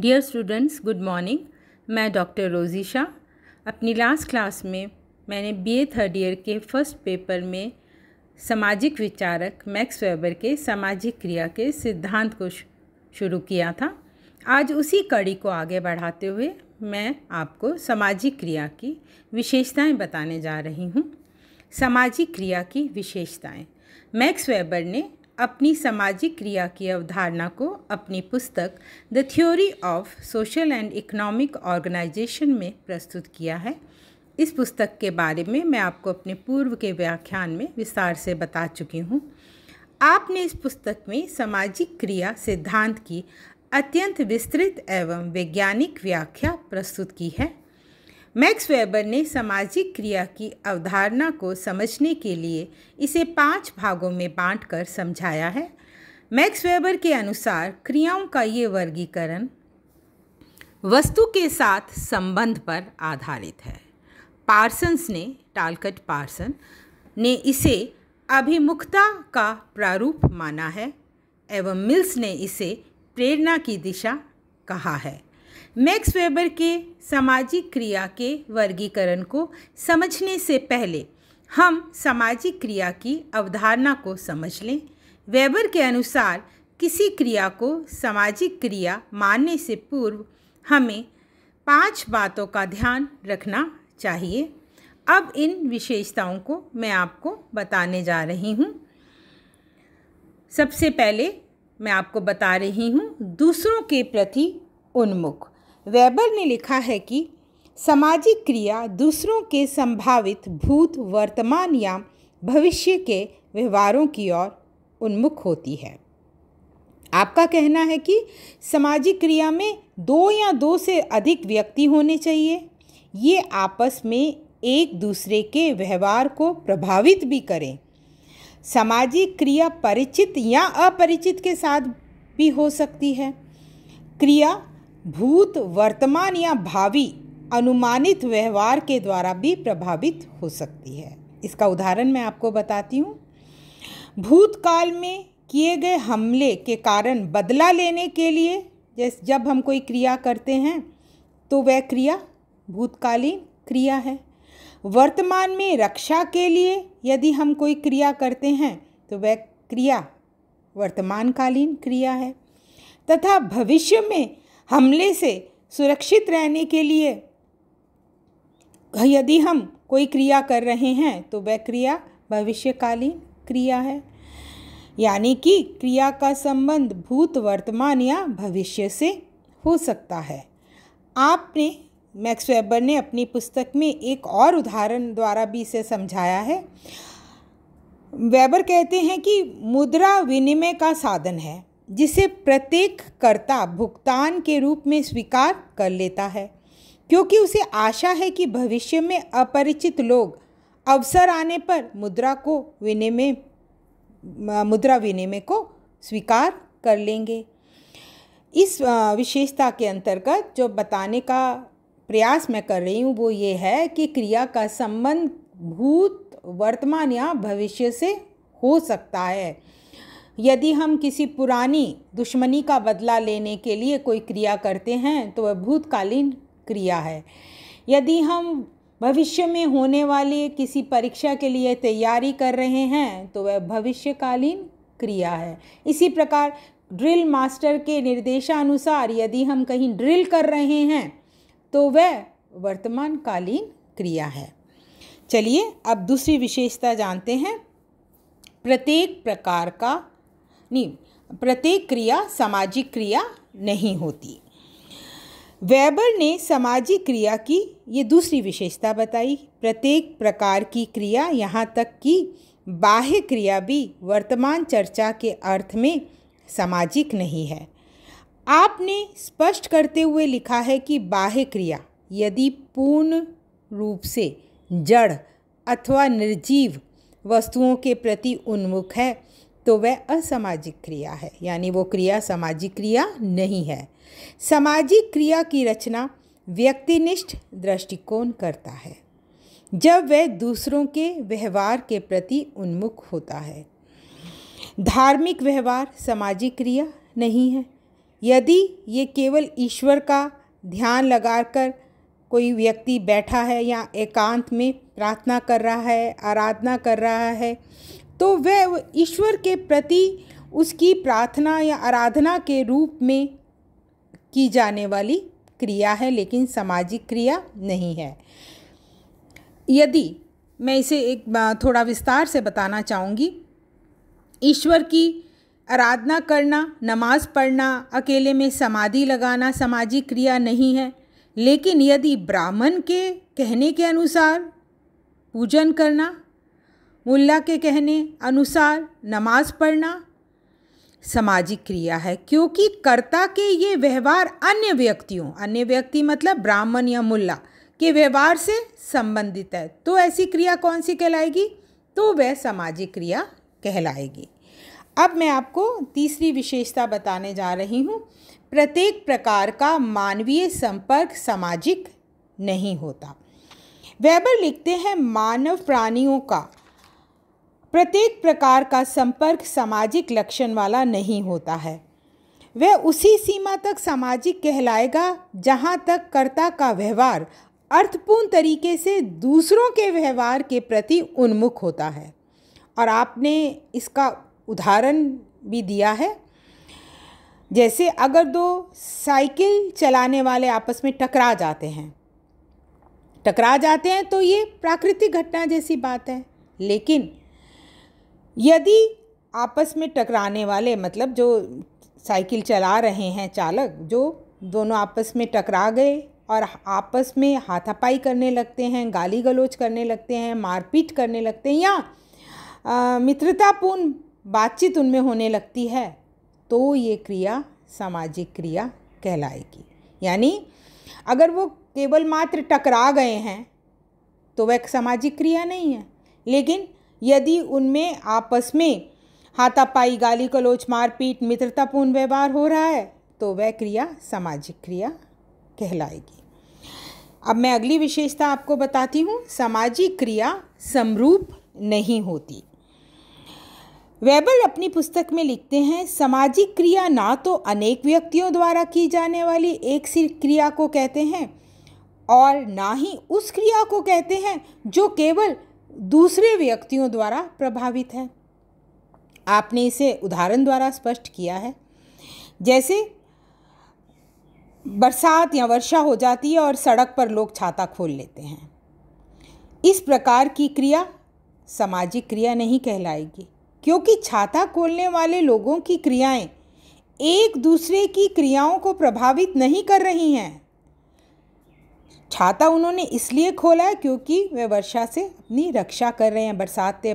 dear students good morning मैं doctor Rosy Shah अपनी last class में मैंने बीए थर्ड ईयर के फर्स्ट पेपर में सामाजिक विचारक मैक्स वेबर के सामाजिक क्रिया के सिद्धांत को शुरू किया था आज उसी कड़ी को आगे बढ़ाते हुए मैं आपको सामाजिक क्रिया की विशेषताएं बताने जा रही हूँ सामाजिक क्रिया की विशेषताएं मैक्स वेबर ने अपनी सामाजिक क्रिया की अवधारणा को अपनी पुस्तक the theory of social and economic organisation में प्रस्तुत किया है इस पुस्तक के बारे में मैं आपको अपने पूर्व के व्याख्यान में विस्तार से बता चुकी हूँ आपने इस पुस्तक में सामाजिक क्रिया सिद्धांत की अत्यंत विस्तृत एवं वैज्ञानिक व्याख्या प्रस्तुत की है मैक्स वेबर ने सामाजिक क्रिया की अवधारणा को समझने के लिए इसे पांच भागों में बांटकर समझाया है मैक्स वेबर के अनुसार क्रियाओं का ये वर्गीकरण वस्तु के साथ संबंध पर आधारित है पार्सन्स ने टालकट पार्सन ने इसे अभिमुखता का प्रारूप माना है एवं मिल्स ने इसे प्रेरणा की दिशा कहा है मैक्स वेबर के सामाजिक क्रिया के वर्गीकरण को समझने से पहले हम सामाजिक क्रिया की अवधारणा को समझ लें वेबर के अनुसार किसी क्रिया को सामाजिक क्रिया मानने से पूर्व हमें पांच बातों का ध्यान रखना चाहिए अब इन विशेषताओं को मैं आपको बताने जा रही हूँ सबसे पहले मैं आपको बता रही हूँ दूसरों के प्रति उन्मुख वेबर ने लिखा है कि सामाजिक क्रिया दूसरों के संभावित भूत वर्तमान या भविष्य के व्यवहारों की ओर उन्मुख होती है आपका कहना है कि सामाजिक क्रिया में दो या दो से अधिक व्यक्ति होने चाहिए ये आपस में एक दूसरे के व्यवहार को प्रभावित भी करें सामाजिक क्रिया परिचित या अपरिचित के साथ भी हो सकती है क्रिया भूत वर्तमान या भावी अनुमानित व्यवहार के द्वारा भी प्रभावित हो सकती है इसका उदाहरण मैं आपको बताती हूँ भूतकाल में किए गए हमले के कारण बदला लेने के लिए जैसे जब हम कोई क्रिया करते हैं तो वह क्रिया भूतकालीन क्रिया है वर्तमान में रक्षा के लिए यदि हम कोई क्रिया करते हैं तो वह क्रिया वर्तमानकालीन क्रिया है तथा भविष्य में हमले से सुरक्षित रहने के लिए यदि हम कोई क्रिया कर रहे हैं तो वह क्रिया भविष्यकालीन क्रिया है यानी कि क्रिया का संबंध भूत वर्तमान या भविष्य से हो सकता है आपने मैक्स वेबर ने अपनी पुस्तक में एक और उदाहरण द्वारा भी इसे समझाया है वेबर कहते हैं कि मुद्रा विनिमय का साधन है जिसे प्रत्येक कर्ता भुगतान के रूप में स्वीकार कर लेता है क्योंकि उसे आशा है कि भविष्य में अपरिचित लोग अवसर आने पर मुद्रा को विनिमय मुद्रा विनिमय को स्वीकार कर लेंगे इस विशेषता के अंतर्गत जो बताने का प्रयास मैं कर रही हूँ वो ये है कि क्रिया का संबंध भूत वर्तमान या भविष्य से हो सकता है यदि हम किसी पुरानी दुश्मनी का बदला लेने के लिए कोई क्रिया करते हैं तो वह भूतकालीन क्रिया है यदि हम भविष्य में होने वाली किसी परीक्षा के लिए तैयारी कर रहे हैं तो वह भविष्यकालीन क्रिया है इसी प्रकार ड्रिल मास्टर के निर्देशानुसार यदि हम कहीं ड्रिल कर रहे हैं तो वह वर्तमानकालीन क्रिया है चलिए अब दूसरी विशेषता जानते हैं प्रत्येक प्रकार का नहीं प्रत्येक क्रिया सामाजिक क्रिया नहीं होती वेबर ने सामाजिक क्रिया की ये दूसरी विशेषता बताई प्रत्येक प्रकार की क्रिया यहाँ तक कि बाह्य क्रिया भी वर्तमान चर्चा के अर्थ में सामाजिक नहीं है आपने स्पष्ट करते हुए लिखा है कि बाह्य क्रिया यदि पूर्ण रूप से जड़ अथवा निर्जीव वस्तुओं के प्रति उन्मुख है तो वह असामाजिक क्रिया है यानी वो क्रिया सामाजिक क्रिया नहीं है सामाजिक क्रिया की रचना व्यक्तिनिष्ठ दृष्टिकोण करता है जब वह दूसरों के व्यवहार के प्रति उन्मुख होता है धार्मिक व्यवहार सामाजिक क्रिया नहीं है यदि ये केवल ईश्वर का ध्यान लगाकर कोई व्यक्ति बैठा है या एकांत में प्रार्थना कर रहा है आराधना कर रहा है तो वह ईश्वर के प्रति उसकी प्रार्थना या आराधना के रूप में की जाने वाली क्रिया है लेकिन सामाजिक क्रिया नहीं है यदि मैं इसे एक थोड़ा विस्तार से बताना चाहूँगी ईश्वर की आराधना करना नमाज पढ़ना अकेले में समाधि लगाना सामाजिक क्रिया नहीं है लेकिन यदि ब्राह्मण के कहने के अनुसार पूजन करना मुल्ला के कहने अनुसार नमाज पढ़ना सामाजिक क्रिया है क्योंकि कर्ता के ये व्यवहार अन्य व्यक्तियों अन्य व्यक्ति मतलब ब्राह्मण या मुल्ला के व्यवहार से संबंधित है तो ऐसी क्रिया कौन सी कहलाएगी तो वह सामाजिक क्रिया कहलाएगी अब मैं आपको तीसरी विशेषता बताने जा रही हूँ प्रत्येक प्रकार का मानवीय संपर्क सामाजिक नहीं होता वेबर लिखते हैं मानव प्राणियों का प्रत्येक प्रकार का संपर्क सामाजिक लक्षण वाला नहीं होता है वह उसी सीमा तक सामाजिक कहलाएगा जहाँ तक कर्ता का व्यवहार अर्थपूर्ण तरीके से दूसरों के व्यवहार के प्रति उन्मुख होता है और आपने इसका उदाहरण भी दिया है जैसे अगर दो साइकिल चलाने वाले आपस में टकरा जाते हैं टकरा जाते हैं तो ये प्राकृतिक घटना जैसी बात है लेकिन यदि आपस में टकराने वाले मतलब जो साइकिल चला रहे हैं चालक जो दोनों आपस में टकरा गए और आपस में हाथापाई करने लगते हैं गाली गलोच करने लगते हैं मारपीट करने लगते हैं या मित्रतापूर्ण बातचीत उनमें होने लगती है तो ये क्रिया सामाजिक क्रिया कहलाएगी यानी अगर वो केवल मात्र टकरा गए हैं तो वह एक सामाजिक क्रिया नहीं है लेकिन यदि उनमें आपस में हाथापाई गाली कलोच मारपीट मित्रतापूर्ण व्यवहार हो रहा है तो वह क्रिया सामाजिक क्रिया कहलाएगी अब मैं अगली विशेषता आपको बताती हूँ सामाजिक क्रिया समरूप नहीं होती वेबल अपनी पुस्तक में लिखते हैं सामाजिक क्रिया ना तो अनेक व्यक्तियों द्वारा की जाने वाली एक सी क्रिया को कहते हैं और ना ही उस क्रिया को कहते हैं जो केवल दूसरे व्यक्तियों द्वारा प्रभावित है आपने इसे उदाहरण द्वारा स्पष्ट किया है जैसे बरसात या वर्षा हो जाती है और सड़क पर लोग छाता खोल लेते हैं इस प्रकार की क्रिया सामाजिक क्रिया नहीं कहलाएगी क्योंकि छाता खोलने वाले लोगों की क्रियाएं एक दूसरे की क्रियाओं को प्रभावित नहीं कर रही हैं छाता उन्होंने इसलिए खोला है क्योंकि वे वर्षा से अपनी रक्षा कर रहे हैं बरसात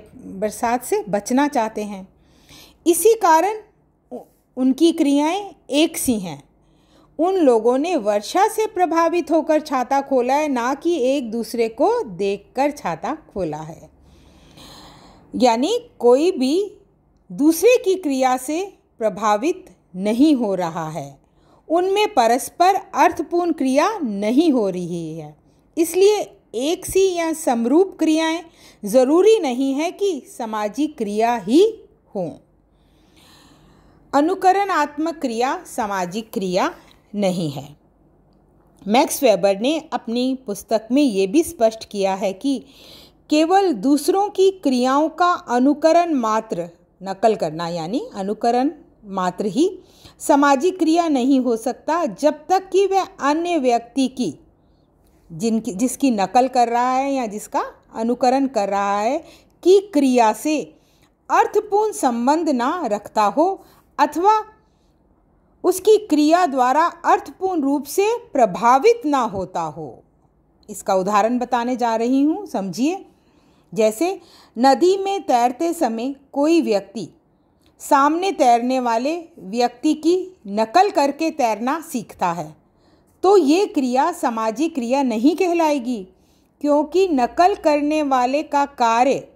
बरसात से बचना चाहते हैं इसी कारण उनकी क्रियाएं एक सी हैं उन लोगों ने वर्षा से प्रभावित होकर छाता खोला है ना कि एक दूसरे को देखकर छाता खोला है यानी कोई भी दूसरे की क्रिया से प्रभावित नहीं हो रहा है उनमें परस्पर अर्थपूर्ण क्रिया नहीं हो रही है इसलिए एक सी या समरूप क्रियाएं ज़रूरी नहीं है कि सामाजिक क्रिया ही हों अनुकरणात्मक क्रिया सामाजिक क्रिया नहीं है मैक्स वेबर ने अपनी पुस्तक में ये भी स्पष्ट किया है कि केवल दूसरों की क्रियाओं का अनुकरण मात्र नकल करना यानी अनुकरण मात्र ही सामाजिक क्रिया नहीं हो सकता जब तक कि वह अन्य व्यक्ति की जिनकी जिसकी नकल कर रहा है या जिसका अनुकरण कर रहा है की क्रिया से अर्थपूर्ण संबंध ना रखता हो अथवा उसकी क्रिया द्वारा अर्थपूर्ण रूप से प्रभावित ना होता हो इसका उदाहरण बताने जा रही हूँ समझिए जैसे नदी में तैरते समय कोई व्यक्ति सामने तैरने वाले व्यक्ति की नकल करके तैरना सीखता है तो ये क्रिया सामाजिक क्रिया नहीं कहलाएगी क्योंकि नकल करने वाले का कार्य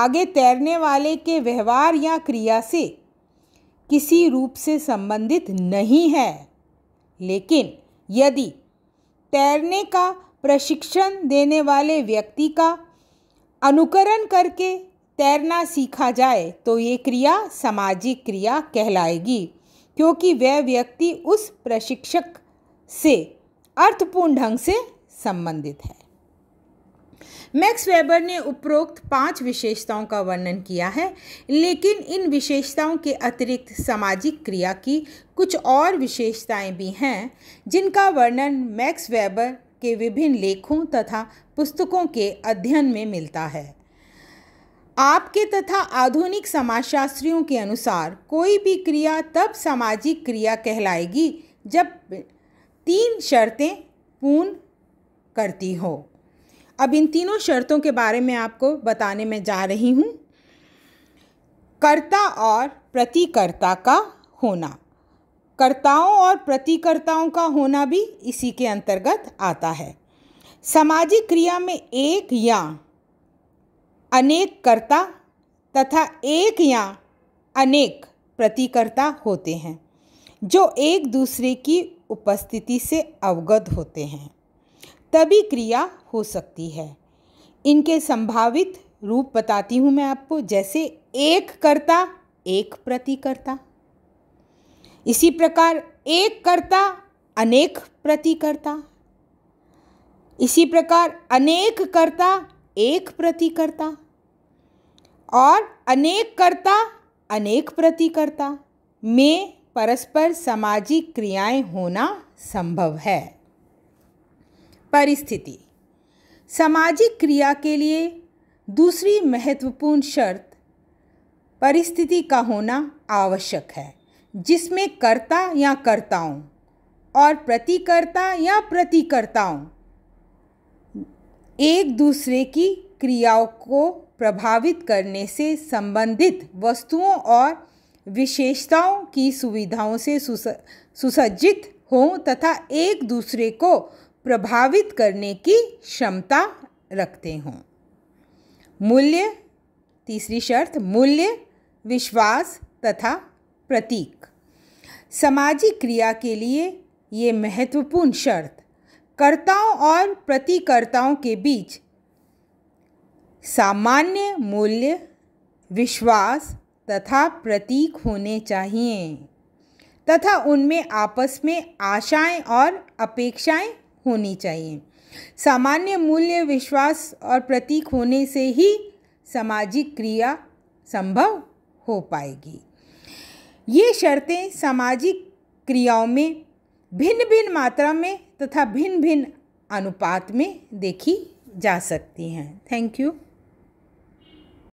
आगे तैरने वाले के व्यवहार या क्रिया से किसी रूप से संबंधित नहीं है लेकिन यदि तैरने का प्रशिक्षण देने वाले व्यक्ति का अनुकरण करके तैरना सीखा जाए तो ये क्रिया सामाजिक क्रिया कहलाएगी क्योंकि वह व्यक्ति उस प्रशिक्षक से अर्थपूर्ण ढंग से संबंधित है मैक्स वेबर ने उपरोक्त पांच विशेषताओं का वर्णन किया है लेकिन इन विशेषताओं के अतिरिक्त सामाजिक क्रिया की कुछ और विशेषताएं भी हैं जिनका वर्णन मैक्स वेबर के विभिन्न लेखों तथा पुस्तकों के अध्ययन में मिलता है आपके तथा आधुनिक समाजशास्त्रियों के अनुसार कोई भी क्रिया तब सामाजिक क्रिया कहलाएगी जब तीन शर्तें पूर्ण करती हो अब इन तीनों शर्तों के बारे में आपको बताने में जा रही हूँ कर्ता और प्रतिकर्ता का होना कर्ताओं और प्रतिकर्ताओं का होना भी इसी के अंतर्गत आता है सामाजिक क्रिया में एक या अनेक कर्ता तथा एक या अनेक प्रतिकर्ता होते हैं जो एक दूसरे की उपस्थिति से अवगत होते हैं तभी क्रिया हो सकती है इनके संभावित रूप बताती हूँ मैं आपको जैसे एक कर्ता एक प्रतिकर्ता इसी प्रकार एक कर्ता अनेक प्रतिकर्ता इसी प्रकार अनेक कर्ता एक प्रतिकर्ता और अनेक कर्ता अनेक प्रतिकर्ता में परस्पर सामाजिक क्रियाएं होना संभव है परिस्थिति सामाजिक क्रिया के लिए दूसरी महत्वपूर्ण शर्त परिस्थिति का होना आवश्यक है जिसमें कर्ता या कर्ताओं और प्रतिकर्ता या प्रतिकर्ताओं एक दूसरे की क्रियाओं को प्रभावित करने से संबंधित वस्तुओं और विशेषताओं की सुविधाओं से सुसज्जित हों तथा एक दूसरे को प्रभावित करने की क्षमता रखते हों मूल्य तीसरी शर्त मूल्य विश्वास तथा प्रतीक सामाजिक क्रिया के लिए ये महत्वपूर्ण शर्त कर्ताओं और प्रतिकर्ताओं के बीच सामान्य मूल्य विश्वास तथा प्रतीक होने चाहिए तथा उनमें आपस में आशाएं और अपेक्षाएं होनी चाहिए सामान्य मूल्य विश्वास और प्रतीक होने से ही सामाजिक क्रिया संभव हो पाएगी ये शर्तें सामाजिक क्रियाओं में भिन्न भिन्न मात्रा में तथा भिन्न भिन्न अनुपात में देखी जा सकती हैं थैंक यू